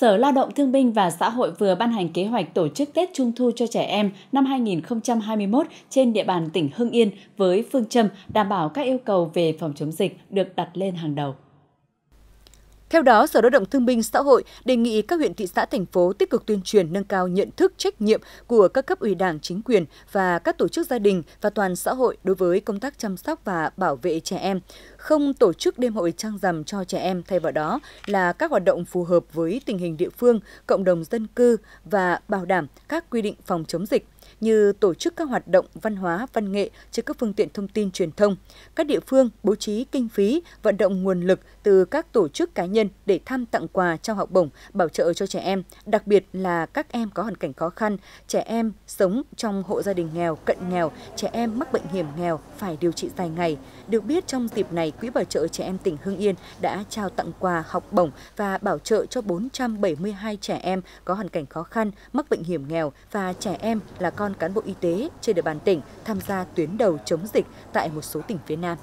Sở Lao động Thương binh và Xã hội vừa ban hành kế hoạch tổ chức Tết Trung thu cho trẻ em năm 2021 trên địa bàn tỉnh Hưng Yên với phương châm đảm bảo các yêu cầu về phòng chống dịch được đặt lên hàng đầu. Theo đó, Sở Lao động Thương binh Xã hội đề nghị các huyện thị xã thành phố tích cực tuyên truyền nâng cao nhận thức trách nhiệm của các cấp ủy đảng chính quyền và các tổ chức gia đình và toàn xã hội đối với công tác chăm sóc và bảo vệ trẻ em, không tổ chức đêm hội trăng rằm cho trẻ em thay vào đó là các hoạt động phù hợp với tình hình địa phương, cộng đồng dân cư và bảo đảm các quy định phòng chống dịch như tổ chức các hoạt động văn hóa, văn nghệ trên các phương tiện thông tin truyền thông. Các địa phương bố trí kinh phí, vận động nguồn lực từ các tổ chức cá nhân để thăm tặng quà trao học bổng, bảo trợ cho trẻ em, đặc biệt là các em có hoàn cảnh khó khăn, trẻ em sống trong hộ gia đình nghèo, cận nghèo, trẻ em mắc bệnh hiểm nghèo phải điều trị dài ngày. Được biết trong dịp này, Quỹ Bảo trợ Trẻ Em tỉnh Hưng Yên đã trao tặng quà học bổng và bảo trợ cho 472 trẻ em có hoàn cảnh khó khăn, mắc bệnh hiểm nghèo và trẻ em là con cán bộ y tế trên địa bàn tỉnh tham gia tuyến đầu chống dịch tại một số tỉnh phía Nam.